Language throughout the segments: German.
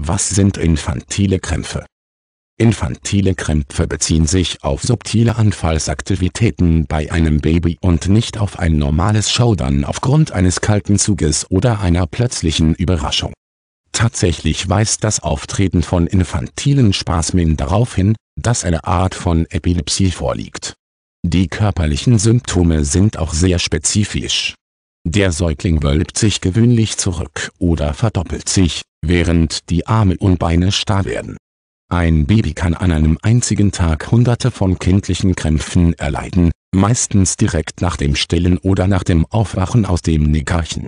Was sind infantile Krämpfe? Infantile Krämpfe beziehen sich auf subtile Anfallsaktivitäten bei einem Baby und nicht auf ein normales Schaudern aufgrund eines kalten Zuges oder einer plötzlichen Überraschung. Tatsächlich weist das Auftreten von infantilen Spasmen darauf hin, dass eine Art von Epilepsie vorliegt. Die körperlichen Symptome sind auch sehr spezifisch der Säugling wölbt sich gewöhnlich zurück oder verdoppelt sich, während die Arme und Beine starr werden. Ein Baby kann an einem einzigen Tag hunderte von kindlichen Krämpfen erleiden, meistens direkt nach dem Stillen oder nach dem Aufwachen aus dem Nickerchen.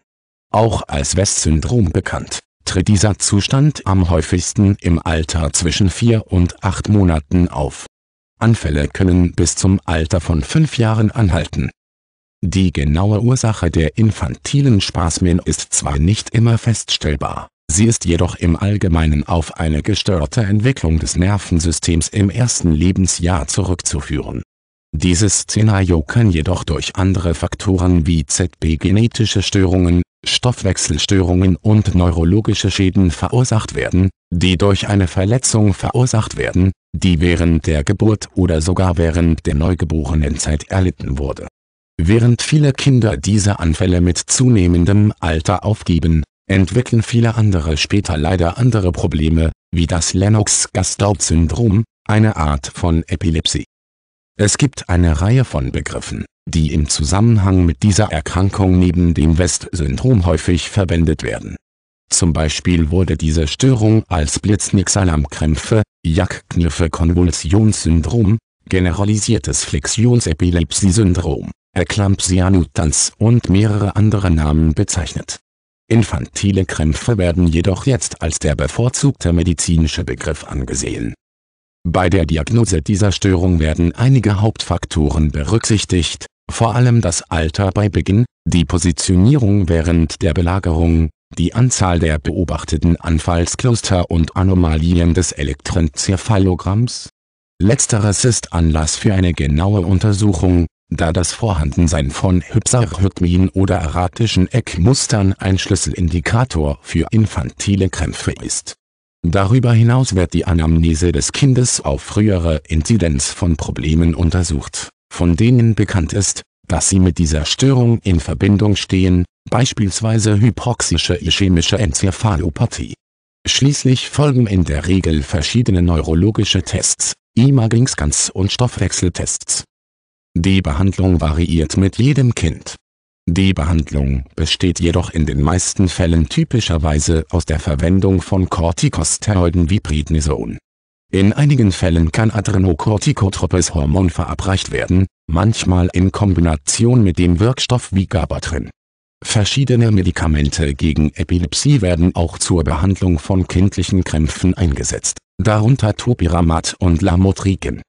Auch als West-Syndrom bekannt, tritt dieser Zustand am häufigsten im Alter zwischen vier und acht Monaten auf. Anfälle können bis zum Alter von fünf Jahren anhalten die genaue Ursache der infantilen Spasmen ist zwar nicht immer feststellbar, sie ist jedoch im Allgemeinen auf eine gestörte Entwicklung des Nervensystems im ersten Lebensjahr zurückzuführen. Dieses Szenario kann jedoch durch andere Faktoren wie ZB-genetische Störungen, Stoffwechselstörungen und neurologische Schäden verursacht werden, die durch eine Verletzung verursacht werden, die während der Geburt oder sogar während der Neugeborenenzeit erlitten wurde Während viele Kinder diese Anfälle mit zunehmendem Alter aufgeben, entwickeln viele andere später leider andere Probleme, wie das Lennox-Gastaut-Syndrom, eine Art von Epilepsie. Es gibt eine Reihe von Begriffen, die im Zusammenhang mit dieser Erkrankung neben dem West-Syndrom häufig verwendet werden. Zum Beispiel wurde diese Störung als Blitznick-Salamkrämpfe, Jackkniffe-Konvulsionssyndrom, generalisiertes Flexionsepilepsie-Syndrom Eclampsia nutans und mehrere andere Namen bezeichnet. Infantile Krämpfe werden jedoch jetzt als der bevorzugte medizinische Begriff angesehen. Bei der Diagnose dieser Störung werden einige Hauptfaktoren berücksichtigt, vor allem das Alter bei Beginn, die Positionierung während der Belagerung, die Anzahl der beobachteten Anfallskluster und Anomalien des Elektrenzephalogramms. Letzteres ist Anlass für eine genaue Untersuchung, da das Vorhandensein von Hypsarrhythmien oder erratischen Eckmustern ein Schlüsselindikator für infantile Krämpfe ist. Darüber hinaus wird die Anamnese des Kindes auf frühere Inzidenz von Problemen untersucht, von denen bekannt ist, dass sie mit dieser Störung in Verbindung stehen, beispielsweise hypoxische ischämische Enzephalopathie. Schließlich folgen in der Regel verschiedene neurologische Tests, imaging und Stoffwechseltests. Die Behandlung variiert mit jedem Kind. Die Behandlung besteht jedoch in den meisten Fällen typischerweise aus der Verwendung von Corticosteroiden wie Prednison. In einigen Fällen kann adrenocorticotropes Hormon verabreicht werden, manchmal in Kombination mit dem Wirkstoff wie Gabatrin. Verschiedene Medikamente gegen Epilepsie werden auch zur Behandlung von kindlichen Krämpfen eingesetzt, darunter Topiramat und Lamotrigin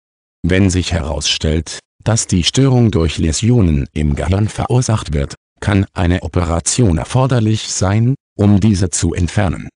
wenn sich herausstellt, dass die Störung durch Läsionen im Gehirn verursacht wird, kann eine Operation erforderlich sein, um diese zu entfernen